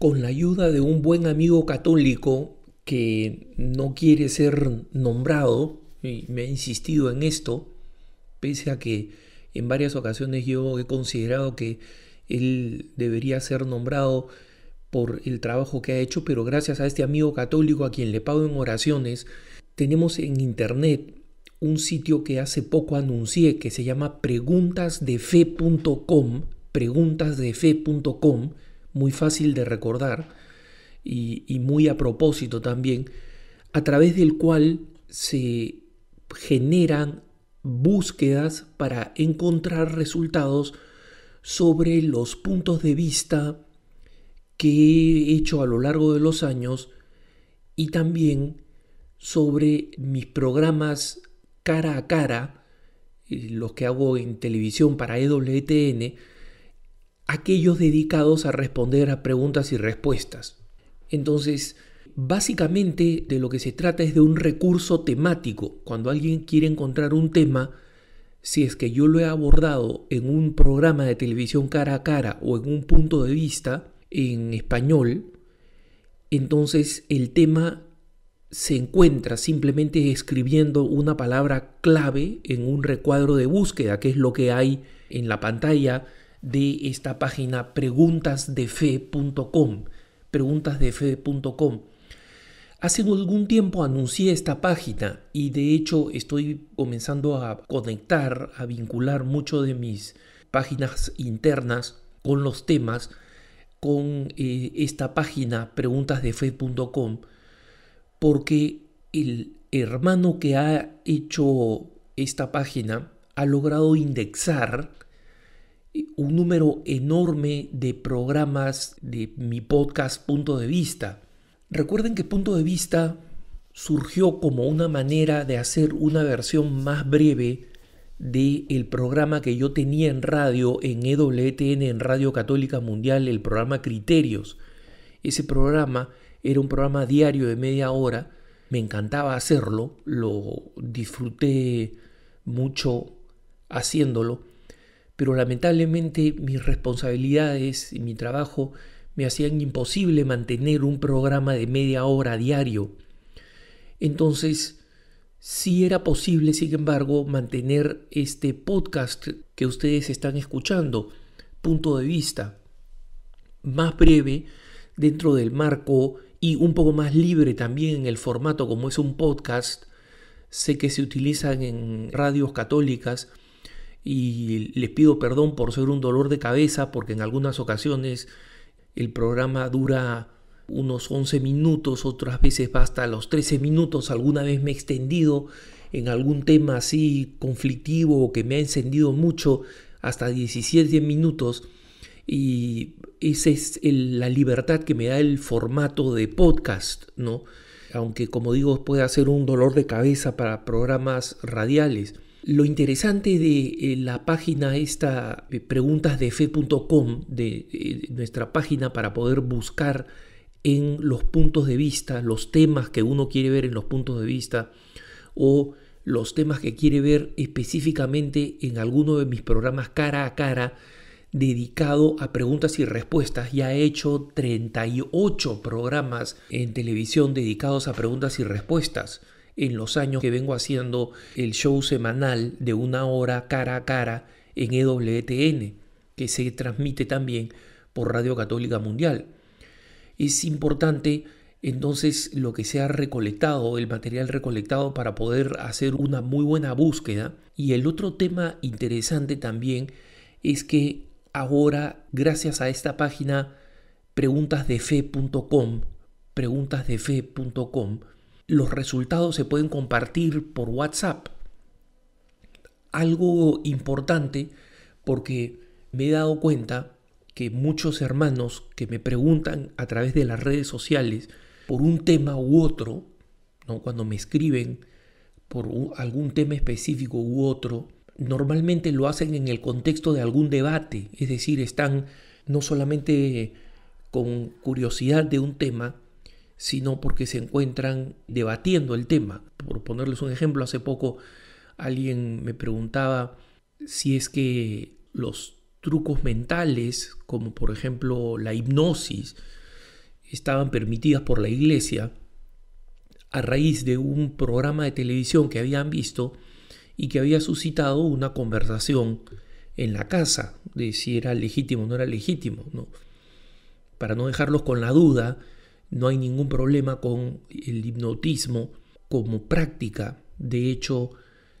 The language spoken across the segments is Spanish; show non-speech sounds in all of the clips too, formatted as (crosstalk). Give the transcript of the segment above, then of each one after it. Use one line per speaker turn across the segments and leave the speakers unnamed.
con la ayuda de un buen amigo católico que no quiere ser nombrado, y me ha insistido en esto, pese a que en varias ocasiones yo he considerado que él debería ser nombrado por el trabajo que ha hecho, pero gracias a este amigo católico a quien le pago en oraciones, tenemos en internet un sitio que hace poco anuncié que se llama preguntasdefe.com, preguntasdefe.com, muy fácil de recordar y, muy a propósito también, a través del cual se generan búsquedas para encontrar resultados sobre los puntos de vista que he hecho a lo largo de los años y también sobre mis programas cara a cara, eh, los que hago en televisión para EWTN, aquellos dedicados a responder a preguntas y respuestas. Entonces, básicamente de lo que se trata es de un recurso temático. Cuando alguien quiere encontrar un tema, si es que yo lo he abordado en un programa de televisión cara a cara o en un punto de vista en español, entonces el tema se encuentra simplemente escribiendo una palabra clave en un recuadro de búsqueda, que es lo que hay en la pantalla de esta página preguntasdefe.com. Preguntasdefe.com. Hace algún tiempo anuncié esta página y de hecho estoy comenzando a conectar, a vincular mucho de mis páginas internas con los temas, con eh, esta página preguntasdefe.com, porque el hermano que ha hecho esta página ha logrado indexar un número enorme de programas de mi podcast Punto de Vista. Recuerden que Punto de Vista surgió como una manera de hacer una versión más breve del el programa que yo tenía en radio, en EWTN, en Radio Católica Mundial, el programa Criterios. Ese programa era un programa diario de media hora, me encantaba hacerlo, lo disfruté mucho haciéndolo pero lamentablemente mis responsabilidades y mi trabajo me hacían imposible mantener un programa de media hora diario. Entonces, sí era posible, sin embargo, mantener este podcast que ustedes están escuchando, punto de vista, más breve dentro del marco y un poco más libre también en el formato como es un podcast. Sé que se utilizan en radios católicas y les pido perdón por ser un dolor de cabeza porque en algunas ocasiones el programa dura unos 11 minutos, otras veces va hasta los 13 minutos, alguna vez me he extendido en algún tema así conflictivo o que me ha encendido mucho hasta 17 minutos y esa es la libertad que me da el formato de podcast, ¿no? Aunque como digo puede ser un dolor de cabeza para programas radiales. Lo interesante de eh, la página esta eh, preguntasdefe.com eh, de nuestra página para poder buscar en los puntos de vista, los temas que uno quiere ver en los puntos de vista o los temas que quiere ver específicamente en alguno de mis programas cara a cara dedicado a preguntas y respuestas. Ya he hecho 38 programas en televisión dedicados a preguntas y respuestas en los años que vengo haciendo el show semanal de una hora cara a cara en EWTN, que se transmite también por Radio Católica Mundial. Es importante entonces lo que se ha recolectado, el material recolectado para poder hacer una muy buena búsqueda. Y el otro tema interesante también es que ahora, gracias a esta página preguntasdefe.com, preguntasdefe.com, los resultados se pueden compartir por WhatsApp. Algo importante porque me he dado cuenta que muchos hermanos que me preguntan a través de las redes sociales por un tema u otro, ¿no? cuando me escriben por algún tema específico u otro, normalmente lo hacen en el contexto de algún debate, es decir, están no solamente con curiosidad de un tema, sino porque se encuentran debatiendo el tema. Por ponerles un ejemplo, hace poco alguien me preguntaba si es que los trucos mentales, como por ejemplo la hipnosis, estaban permitidas por la iglesia a raíz de un programa de televisión que habían visto y que había suscitado una conversación en la casa de si era legítimo o no era legítimo. Para no dejarlos con la duda, no hay ningún problema con el hipnotismo como práctica. De hecho,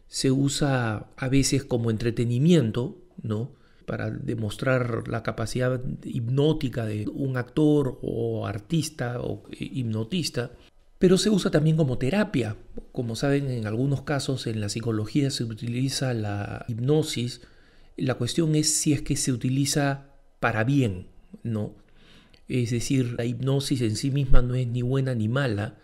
se usa a veces como entretenimiento, ¿no? Para demostrar la capacidad hipnótica de un actor o artista o hipnotista. Pero se usa también como terapia. Como saben, en algunos casos en la psicología se utiliza la hipnosis. La cuestión es si es que se utiliza para bien, ¿no? Es decir, la hipnosis en sí misma no es ni buena ni mala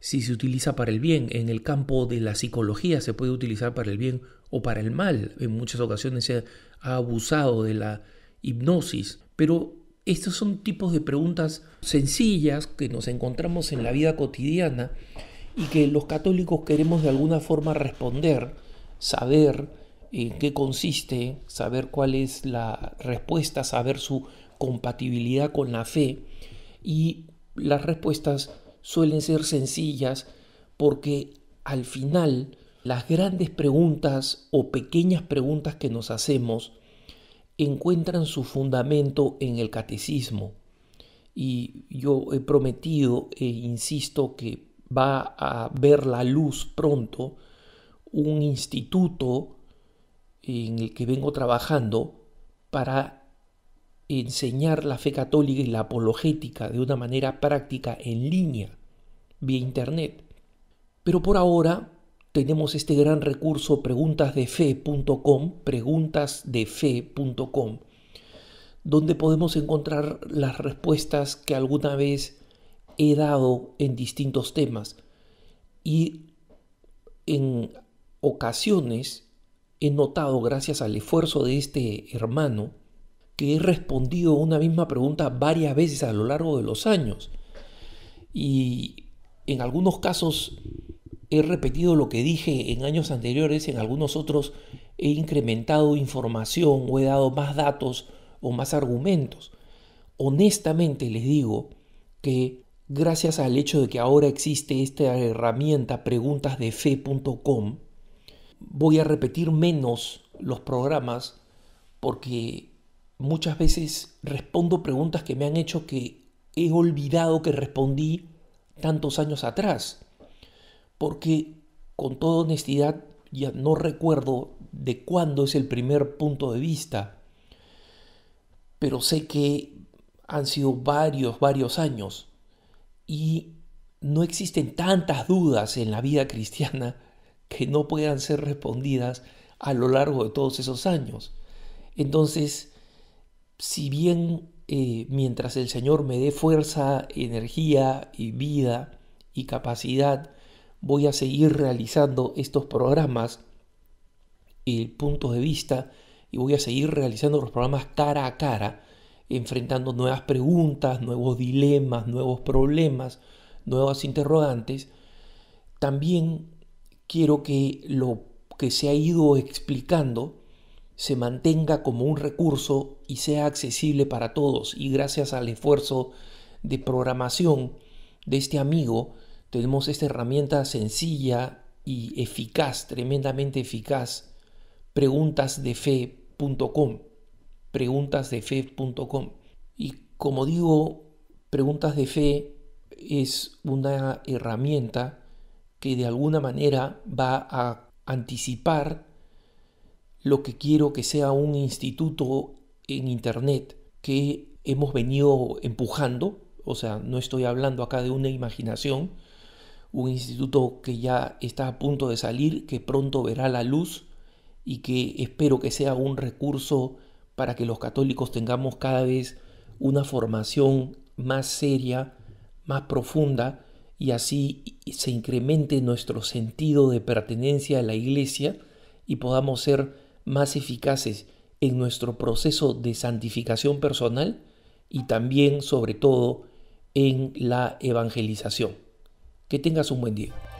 si se utiliza para el bien. En el campo de la psicología se puede utilizar para el bien o para el mal. En muchas ocasiones se ha abusado de la hipnosis. Pero estos son tipos de preguntas sencillas que nos encontramos en la vida cotidiana y que los católicos queremos de alguna forma responder, saber en qué consiste, saber cuál es la respuesta, saber su compatibilidad con la fe y las respuestas suelen ser sencillas porque al final las grandes preguntas o pequeñas preguntas que nos hacemos encuentran su fundamento en el catecismo. Y yo he prometido e insisto que va a ver la luz pronto un instituto en el que vengo trabajando para enseñar la fe católica y la apologética de una manera práctica en línea, vía Internet. Pero por ahora tenemos este gran recurso preguntasdefe.com, preguntasdefe.com, donde podemos encontrar las respuestas que alguna vez he dado en distintos temas y en ocasiones he notado, gracias al esfuerzo de este hermano, que he respondido una misma pregunta varias veces a lo largo de los años. Y en algunos casos he repetido lo que dije en años anteriores, en algunos otros he incrementado información o he dado más datos o más argumentos. Honestamente les digo que gracias al hecho de que ahora existe esta herramienta preguntasdefe.com, voy a repetir menos los programas porque muchas veces respondo preguntas que me han hecho que he olvidado que respondí tantos años atrás, porque con toda honestidad ya no recuerdo de cuándo es el primer punto de vista, pero sé que han sido varios, varios años y no existen tantas dudas en la vida cristiana (laughs) que no puedan ser respondidas a lo largo de todos esos años. Entonces, si bien eh, mientras el Señor me dé fuerza, energía y vida y capacidad, voy a seguir realizando estos programas y puntos de vista y voy a seguir realizando los programas cara a cara, enfrentando nuevas preguntas, nuevos dilemas, nuevos problemas, nuevas interrogantes. También quiero que lo que se ha ido explicando se mantenga como un recurso y sea accesible para todos. Y gracias al esfuerzo de programación de este amigo, tenemos esta herramienta sencilla y eficaz, tremendamente eficaz, preguntasdefe.com. Preguntasdefe.com. Y como digo, preguntas de fe es una herramienta que de alguna manera va a anticipar lo que quiero que sea un instituto en Internet que hemos venido empujando, o sea, no estoy hablando acá de una imaginación, un instituto que ya está a punto de salir, que pronto verá la luz y que espero que sea un recurso para que los católicos tengamos cada vez una formación más seria, más profunda y así se incremente nuestro sentido de pertenencia a la iglesia y podamos ser más eficaces en nuestro proceso de santificación personal y también, sobre todo, en la evangelización. Que tengas un buen día.